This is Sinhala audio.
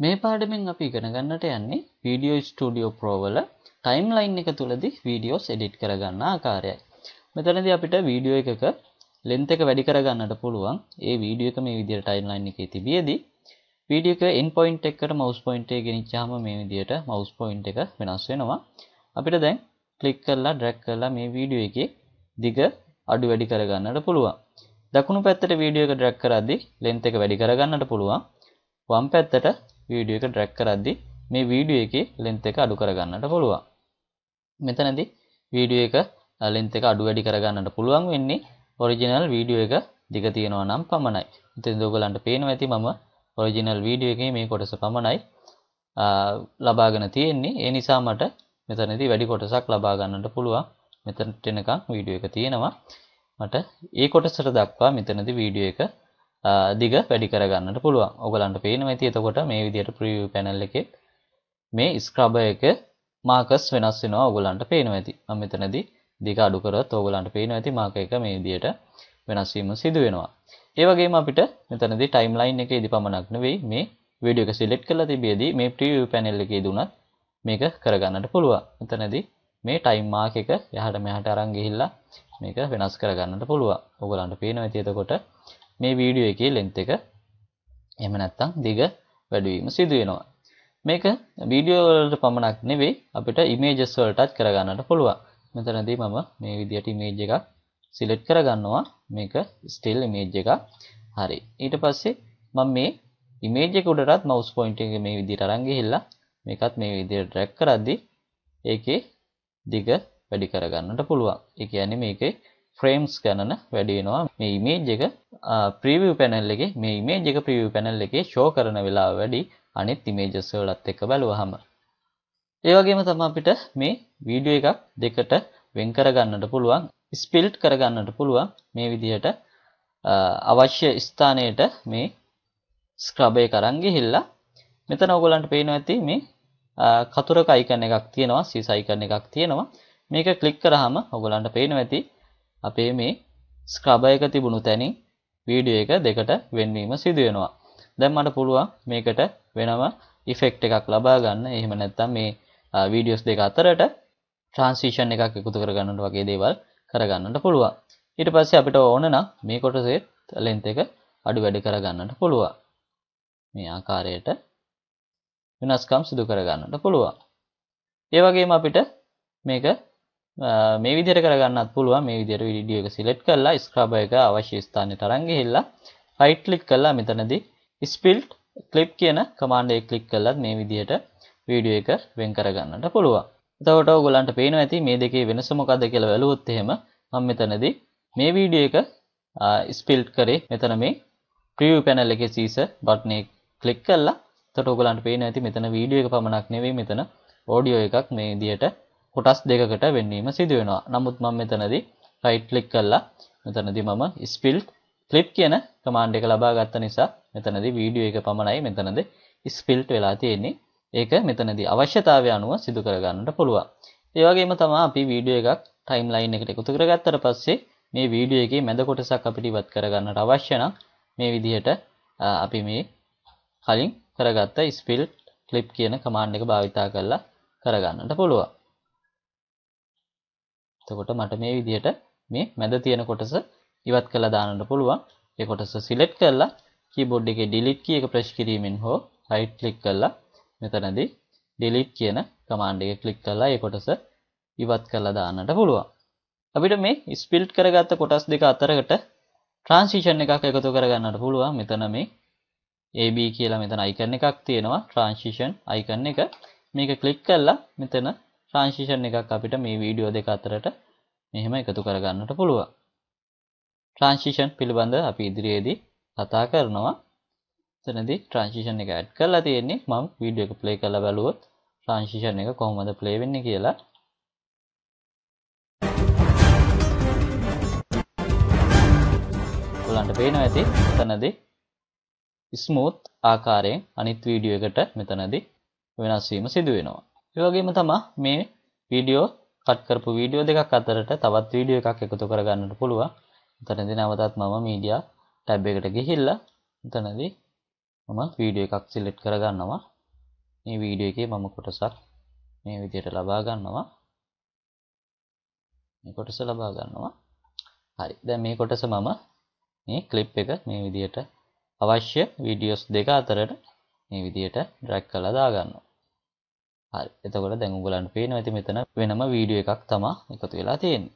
මේ පාඩමෙන් අපි ඉගෙන ගන්නට යන්නේ වීඩියෝ ස්ටුඩියෝ Pro වල ටයිම්ලයින් එක තුලදී වීඩියෝස් එඩිට් කරගන්න ආකාරයයි. මෙතනදී අපිට වීඩියෝ එකක length එක වැඩි කරගන්නට පුළුවන්. ඒ වීඩියෝ එක මේ විදිහට ටයිම්ලයින් එකේ තිබියදී වීඩියෝ එක end point එකකට mouse pointer එක ගෙනිච්චාම මේ විදිහට mouse pointer එක වෙනස් වෙනවා. අපිට දැන් ක්ලික් කරලා drag කරලා මේ වීඩියෝ එකේ දිග අඩු වැඩි කරගන්නට පුළුවන්. දකුණු පැත්තට වීඩියෝ එක drag කරද්දී length එක වැඩි කරගන්නට පුළුවන්. වම් පැත්තට වීඩියෝ එක ට්‍රැක් කරද්දී මේ වීඩියෝ එකේ length එක අඩු කරගන්නට පුළුවන්. මෙතනදී වීඩියෝ එක length එක අඩු වැඩි කරගන්නට පුළුවන් වෙන්නේ ඔරිජිනල් වීඩියෝ එක දිග තියෙනවා නම් පමණයි. ඉතින් ඔයගලන්ට පේනවා ඇති මම ඔරිජිනල් වීඩියෝ එකේ මේ කොටස පමණයි ලබාගෙන තියෙන්නේ. ඒ නිසා මට මෙතනදී වැඩි කොටසක් ලබා ගන්නට පුළුවන්. මෙතනට එනකන් වීඩියෝ එක තියෙනවා. මට ඒ කොටසට දක්වා මෙතනදී වීඩියෝ එක දිග වැඩි කරගන්නට පුළුවන්. ඔයගලන්ට පේනවා ඉතින් එතකොට මේ විදිහට preview panel එකේ මේ scrubber එක markers වෙනස් වෙනවා ඔයගලන්ට පේනවා ඇති. මම මෙතනදී දිග අඩු කරොත් ඔයගලන්ට පේනවා ඇති mark එක මේ විදිහට වෙනස් වීම සිදු වෙනවා. ඒ වගේම අපිට මෙතනදී timeline එකේදී පමණක් නෙවෙයි මේ වීඩියෝ එක select කරලා තිබියදී මේ preview panel එකේදී උනත් මේක කරගන්නට පුළුවන්. මෙතනදී මේ time mark එක යහට මෙහාට අරන් ගිහිල්ලා මේක වෙනස් කරගන්නට පුළුවන්. ඔයගලන්ට පේනවා ඇති එතකොට මේ වීඩියෝ එකේ length එක එහෙම නැත්නම් දිග වැඩි වීම සිදු වෙනවා. මේක වීඩියෝ වලට පමණක් නෙවෙයි අපිට ඉමේජස් වලටත් කරගන්නට පුළුවන්. මෙතනදී මම මේ විදියට ඉමේජ් එකක් සිලෙක්ට් කරගන්නවා. මේක ස්ටිල් ඉමේජ් එකක්. හරි. ඊට පස්සේ මම මේ ඉමේජ් එක උඩටත් මවුස් පොයින්ට් එක මේ විදියට අරන් ගිහිල්ලා මේකත් මේ විදියට ඩ්‍රැග් කරද්දී ඒකේ දිග වැඩි කරගන්නට පුළුවන්. ඒ කියන්නේ මේකේ ෆ්‍රේම්ස් ගණන වැඩි වෙනවා. මේ ඉමේජ් එක ප්‍රීවිය් පැනල් එකේ මේ ඉමේජ් එක ප්‍රීවිය් පැනල් එකේ ෂෝ කරන වෙලාව වැඩි අනිත් ඉමේජස් වලත් එක්ක බලුවහම. ඒ වගේම තමයි අපිට මේ වීඩියෝ එකක් දෙකට වෙන් කරගන්නට පුළුවන්, ස්පිල්ට් කරගන්නට පුළුවන් මේ විදිහට අවශ්‍ය ස්ථානයට මේ ස්ක්‍රබ් එක අරන් ගිහිල්ලා මෙතන ඔයගොල්ලන්ට පේනවා ඇති මේ කතුරක අයිකන් එකක් තියෙනවා, සීස අයිකන් එකක් තියෙනවා. මේක ක්ලික් කරාම ඔයගොල්ලන්ට පේනවා ඇති අපේ මේ ස්ක්‍රබ් එක තිබුණු තැනින් වීඩියෝ එක දෙකට වෙන් වීම සිදු වෙනවා. දැන් මට පුළුවන් මේකට වෙනම ඉෆෙක්ට් එකක් ලබා ගන්න. එහෙම නැත්නම් මේ වීඩියෝස් දෙක අතරට ට්‍රාන්සිෂන් එකක් එකතු කරගන්නට වගේ දේවල් කරගන්නට පුළුවන්. ඊට පස්සේ අපිට ඕන නම් මේ කොටසේ ලෙන්ත් එක අඩු වැඩි කරගන්නට පුළුවන්. මේ ආකාරයට වෙනස්කම් සිදු කරගන්නට පුළුවන්. ඒ වගේම අපිට මේක මේ විදිහට කරගන්නත් පුළුවන් මේ විදිහට වීඩියෝ එක සිලෙක්ට් කරලා ස්ක්‍රබර් එක අවශ්‍ය ස්ථානයට අරන් ගිහිල්ලා රයිට් ක්ලික් කරලා මෙතනදී ස්පිල්ට් ක්ලිප් කියන කමාන්ඩ් එක ක්ලික් කළත් මේ විදිහට වීඩියෝ එක වෙන් කරගන්නට පුළුවන්. එතකොට ඔයගොල්ලන්ට පේනවා ඇති මේ දෙකේ වෙනස මොකද්ද කියලා බැලුවොත් එහෙම මම මෙතනදී මේ වීඩියෝ එක ස්පිල්ට් කරේ මෙතන මේ preview panel එකේ සීස බටන් එක ක්ලික් කළා. එතකොට ඔයගොල්ලන්ට පේනවා ඇති මෙතන වීඩියෝ එක පමණක් නෙවෙයි මෙතන ඔඩියෝ එකක් මේ විදිහට කොටස් දෙකකට වෙන්නීම සිදු වෙනවා. නමුත් මම මෙතනදී right click කරලා මෙතනදී මම split clip කියන command එක ලබා ගත්ත නිසා මෙතනදී වීඩියෝ එක පමණයි මෙතනදී split වෙලා තියෙන්නේ. ඒක මෙතනදී අවශ්‍යතාවය අනුව සිදු කරගන්නට පුළුවන්. ඒ වගේම තමයි අපි වීඩියෝ එකක් ටයිම්ලයින් එකට එකතු කරගත්තට පස්සේ මේ වීඩියෝ එකේ මැද කොටසක් අපිට ඉවත් කරගන්නට අවශ්‍ය නම් මේ විදිහට අපි මේ කලින් කරගත්ත ස්පිල් ක්ලිප් කියන කමාන්ඩ් එක භාවිතා කරලා කරගන්නට පුළුවන්. එතකොට මට මේ විදිහට මේ මැද තියෙන කොටස ඉවත් කරලා දාන්නට පුළුවන්. ඒ කොටස සිලෙක්ට් කරලා කීබෝඩ් එකේ delete key එක press කිරීමෙන් හෝ right click කරලා මෙතනදී delete කියන command එක click කරලා ඒ කොටස ඉවත් කරලා දාන්නට පුළුවන්. අපිට මේ ස්පිල්ට් කරගත්ත කොටස් දෙක අතරකට ට්‍රාන්සිෂන් එකක් එකතු කරගන්නට පුළුවන්. මෙතන මේ AB කියලා මෙතන icon එකක් තියෙනවා. ට්‍රාන්සිෂන් icon එක. මේක click කරලා මෙතන ට්‍රාන්සිෂන් එකක් අපිට මේ වීඩියෝ දෙක අතරට මෙහෙම එකතු කරගන්නට පුළුවන් ට්‍රාන්සිෂන් පිළිබඳ අපි ඉදිරියේදී කතා කරනවා එතනදී ට්‍රාන්සිෂන් එක ඇඩ් කරලා තියෙන්නේ මම වීඩියෝ එක ප්ලේ කරලා බලුවොත් ට්‍රාන්සිෂන් එක කොහොමද ප්ලේ වෙන්නේ කියලා ඔයාලන්ට පේනවා ඇති මෙතනදී ස්මූත් ආකාරයෙන් අනිත් වීඩියෝ එකට මෙතනදී වෙනස් වීම සිදු වෙනවා. ඒවගේම තමා මේ වීඩියෝ කට් කරපු වීඩියෝ දෙකක් අතරට තවත් වීඩියෝ එකක් එකතු කරගන්නට පුළුවන් එතනදී නැවතත් මම මීඩියා ටැබ් එකට ගිහිල්ලා එතනදී මම වීඩියෝ එකක් සිලෙක්ට් කරගන්නවා මේ වීඩියෝ එකේ මම කොටසක් මේ විදිහට ලබා ගන්නවා මේ කොටස ලබා ගන්නවා හරි දැන් මේ කොටස මම මේ ක්ලිප් එක මේ විදිහට අවශ්‍ය වීඩියෝස් දෙක අතරට මේ විදිහට ඩ්‍රැග් කරලා දාගන්නවා හරි එතකොට දැන් උගලන්ට පේනවා ඉතින් මෙතන වෙනම වීඩියෝ එකක් තමයි එකතු වෙලා තියෙන්නේ